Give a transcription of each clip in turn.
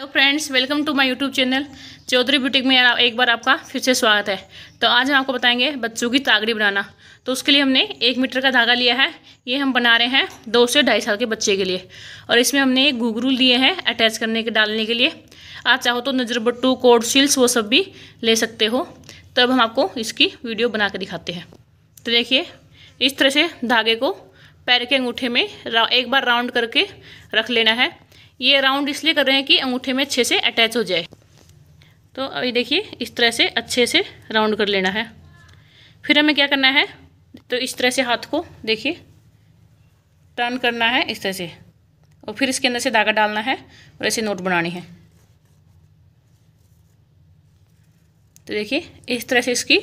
hello friends welcome to my YouTube channel Chaudhary boutique में एक बार आपका फिर से स्वागत है तो आज हम आपको बताएंगे बच्चों की तागड़ी बनाना तो उसके लिए हमने एक मीटर का धागा लिया है ये हम बना रहे हैं दो से ढाई साल के बच्चे के लिए और इसमें हमने एक घुघरू लिए हैं अटैच करने के डालने के लिए आप चाहो तो नजर बट्टू कोट वो सब भी ले सकते हो तब तो हम आपको इसकी वीडियो बना दिखाते हैं तो देखिए इस तरह से धागे को पैर के अंगूठे में एक बार राउंड करके रख लेना है ये राउंड इसलिए कर रहे हैं कि अंगूठे में अच्छे से अटैच हो जाए तो अभी देखिए इस तरह से अच्छे से राउंड कर लेना है फिर हमें क्या करना है तो इस तरह से हाथ को देखिए टर्न करना है इस तरह से और फिर इसके अंदर से धागा डालना है और ऐसे नोट बनानी है तो देखिए इस तरह से इसकी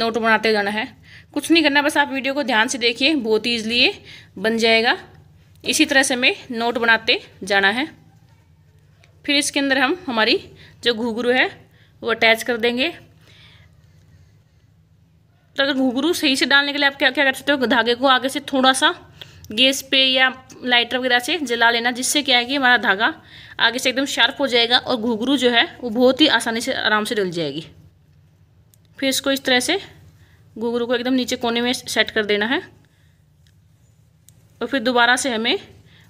नोट बनाते जाना है कुछ नहीं करना बस आप वीडियो को ध्यान से देखिए बहुत ही ये बन जाएगा इसी तरह से हमें नोट बनाते जाना है फिर इसके अंदर हम हमारी जो घुघरू है वो अटैच कर देंगे तो अगर घुघरू सही से डालने के लिए आप क्या क्या कर सकते हो धागे को आगे से थोड़ा सा गैस पे या लाइटर वगैरह से जला लेना जिससे क्या है कि हमारा धागा आगे से एकदम शार्प हो जाएगा और घुघरू जो है वो बहुत ही आसानी से आराम से डल जाएगी फिर इसको इस तरह से घुघरू को एकदम नीचे कोने में सेट कर देना है और फिर दोबारा से हमें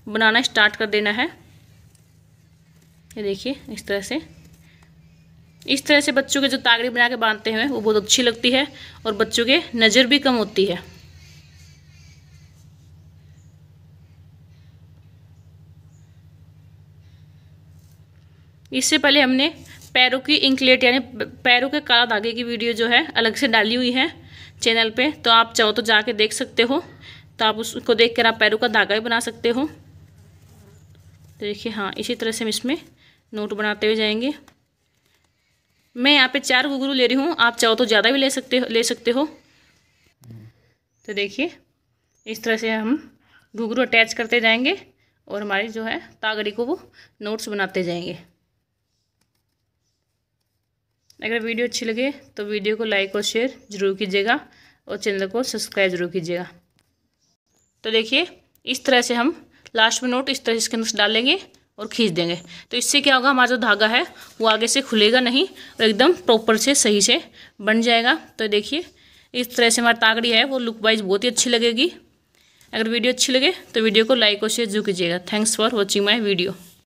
बनाना स्टार्ट कर देना है ये देखिए इस तरह से इस तरह से बच्चों के जो तागड़ी बना के बांधते हैं वो बहुत अच्छी लगती है और बच्चों के नज़र भी कम होती है इससे पहले हमने पैरों की इंकलेट यानी पैरों के काला धागे की वीडियो जो है अलग से डाली हुई है चैनल पे तो आप चाहो तो जाके देख सकते हो तो आप उसको देख कर आप पैरों का धागा भी बना सकते हो तो देखिए हाँ इसी तरह से हम इसमें नोट बनाते हुए जाएंगे मैं यहाँ पे चार घुघरू ले रही हूँ आप चाहो तो ज़्यादा भी ले सकते हो ले सकते हो तो देखिए इस तरह से हम घुघरू अटैच करते जाएंगे और हमारी जो है तागड़ी को वो नोट्स बनाते जाएंगे अगर वीडियो अच्छी लगे तो वीडियो को लाइक और शेयर ज़रूर कीजिएगा और चैनल को सब्सक्राइब ज़रूर कीजिएगा तो देखिए इस तरह से हम लास्ट में नोट इस तरह से इसके अंदर डालेंगे और खींच देंगे तो इससे क्या होगा हमारा जो धागा है वो आगे से खुलेगा नहीं और एकदम प्रॉपर से सही से बन जाएगा तो देखिए इस तरह से हमारी तागड़ी है वो लुक वाइज बहुत ही अच्छी लगेगी अगर वीडियो अच्छी लगे तो वीडियो को लाइक और शेयर जरूर कीजिएगा thanks for watching my video